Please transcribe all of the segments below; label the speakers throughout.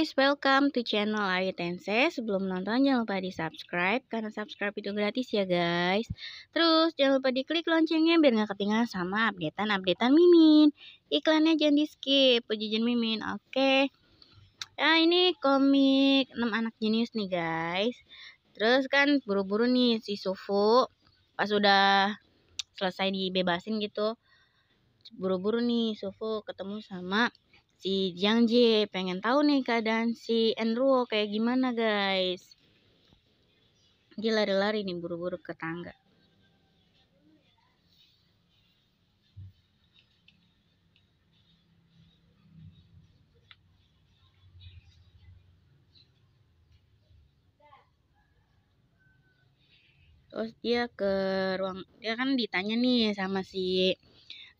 Speaker 1: guys, welcome to channel Ayu Tense. Sebelum nonton jangan lupa di subscribe karena subscribe itu gratis ya guys. Terus jangan lupa di klik loncengnya biar nggak ketinggalan sama updatean-updatean Mimin. Iklannya jangan di skip, pujian Mimin. Oke. Okay. Nah ini komik 6 anak jenius nih guys. Terus kan buru-buru nih si Sufu pas udah selesai dibebasin gitu. Buru-buru nih Sufu ketemu sama si Jiang Jiangje pengen tahu nih keadaan si Enruo kayak gimana guys dia lari-lari nih buru-buru ke tangga terus dia ke ruang dia kan ditanya nih sama si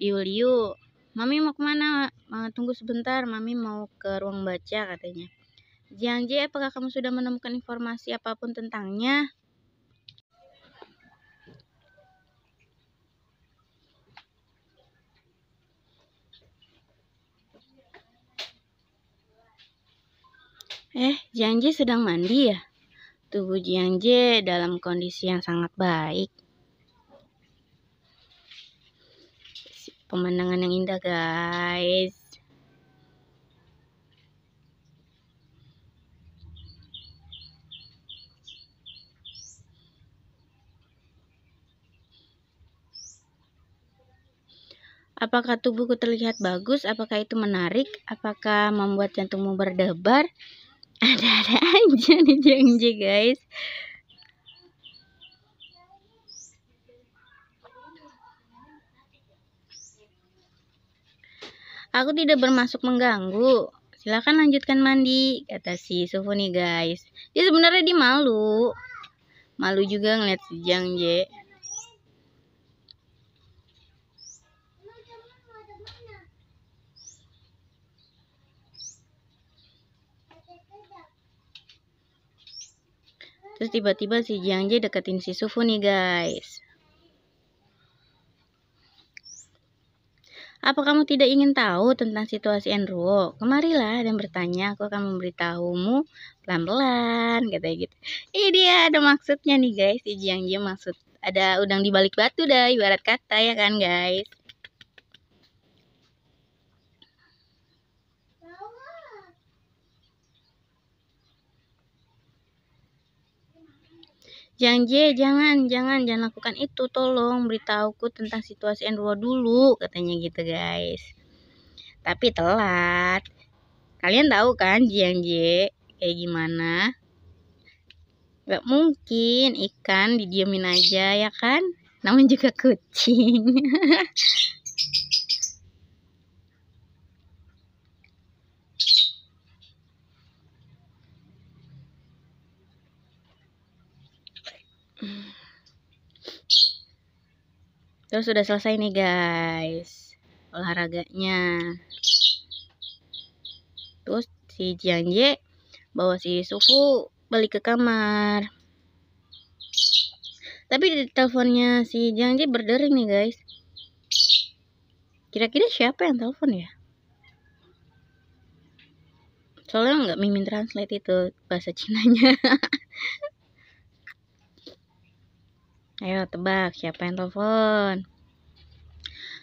Speaker 1: Liu Liu Mami mau kemana? Uh, tunggu sebentar, Mami mau ke ruang baca katanya. Jiang apakah kamu sudah menemukan informasi apapun tentangnya? Eh, Jiang sedang mandi ya? Tubuh Jiang dalam kondisi yang sangat baik. pemandangan yang indah guys Apakah tubuhku terlihat bagus? Apakah itu menarik? Apakah membuat jantungmu berdebar? Ada-ada aja nih janji guys. Aku tidak bermaksud mengganggu. Silakan lanjutkan mandi, kata si Sufu guys. Dia sebenarnya dia malu. Malu juga ngeliat si Jang Je. Terus tiba-tiba si Jiang Je deketin si Sufu nih guys. Apa kamu tidak ingin tahu tentang situasi Enruo? Kemarilah dan bertanya, aku akan memberitahumu pelan-pelan, katanya gitu. Ini dia ada maksudnya nih guys, si Jiang Jie maksud ada udang di balik batu dah ibarat kata ya kan guys. Jang J, jangan, jangan, jangan lakukan itu. Tolong beritahuku tentang situasi N2 dulu, katanya gitu guys. Tapi telat. Kalian tahu kan Jang J kayak gimana? Gak mungkin ikan didiamin aja ya kan? Namun juga kucing. sudah selesai nih guys olahraganya terus si Jianje bawa si Sufu balik ke kamar tapi di teleponnya si Jianje berdering nih guys kira-kira siapa yang telepon ya soalnya nggak mimin translate itu bahasa Cinanya Ayo tebak siapa yang telepon?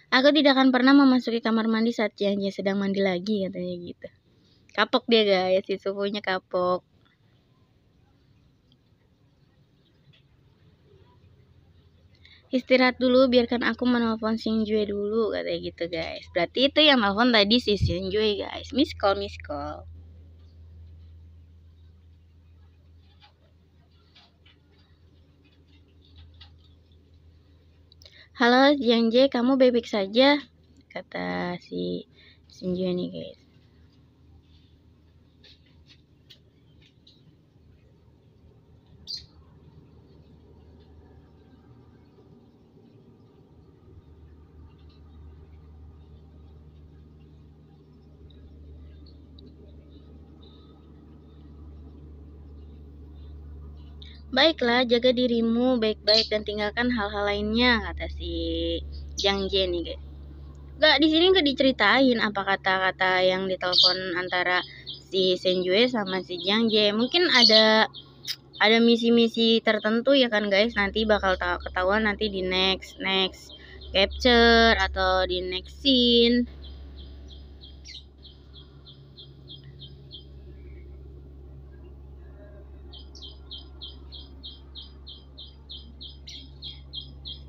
Speaker 1: Aku tidak akan pernah memasuki kamar mandi saat Cianja sedang mandi lagi katanya gitu. Kapok dia guys, si sufunya kapok. Istirahat dulu, biarkan aku menelpon Sinjue dulu katanya gitu guys. Berarti itu yang telepon tadi si Sinjue guys. Miss call, miss call. Halo, Yang J, kamu bebek saja, kata si ini guys. Baiklah, jaga dirimu baik-baik dan tinggalkan hal-hal lainnya, kata si Jiang Jie nih, guys. Gak di sini gak diceritain apa kata-kata yang ditelepon antara si Senjue sama si Jiang Jie. Mungkin ada ada misi-misi tertentu ya kan guys. Nanti bakal ketahuan nanti di next next capture atau di next scene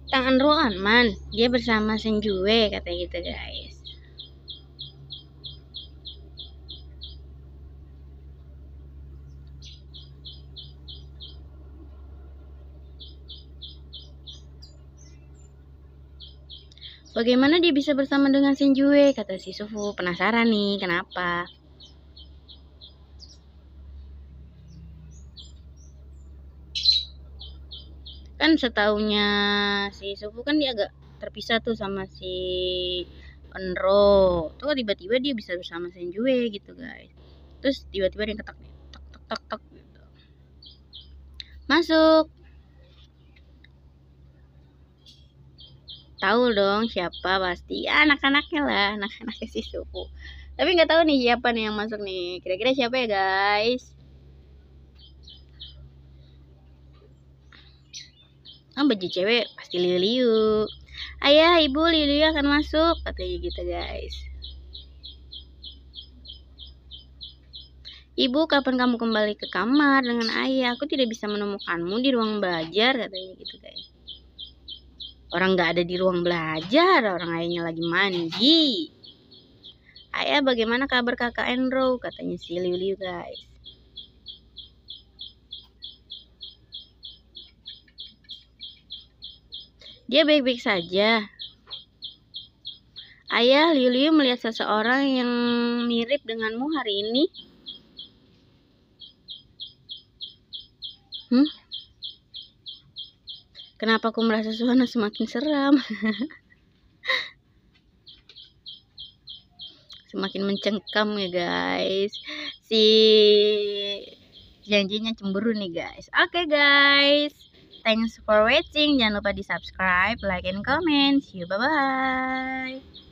Speaker 1: Tangan Ruangan, aman, dia bersama Senjue kata gitu guys. Bagaimana dia bisa bersama dengan Senjue? Kata si Sufu. Penasaran nih, kenapa? kan setahunya si Sufu kan dia agak terpisah tuh sama si Enro tuh tiba-tiba dia bisa bersama Senjue gitu guys terus tiba-tiba dia ketak tok tok tok tok gitu masuk tahu dong siapa pasti ya, anak-anaknya lah anak-anaknya si Sufu tapi nggak tahu nih siapa nih yang masuk nih kira-kira siapa ya guys kan baju cewek pasti Liliu ayah ibu Liliu akan masuk katanya gitu guys Ibu, kapan kamu kembali ke kamar dengan ayah? Aku tidak bisa menemukanmu di ruang belajar, katanya gitu guys. Orang gak ada di ruang belajar, orang ayahnya lagi mandi. Ayah, bagaimana kabar kakak Enro? Katanya si Liu Liu guys. Dia baik-baik saja. Ayah, Liliu melihat seseorang yang mirip denganmu hari ini. Hmm? Kenapa aku merasa suasana semakin seram? semakin mencengkam ya guys. Si janjinya cemburu nih guys. Oke okay, guys. Thanks for watching. Jangan lupa di subscribe, like, and comment. See you. Bye-bye.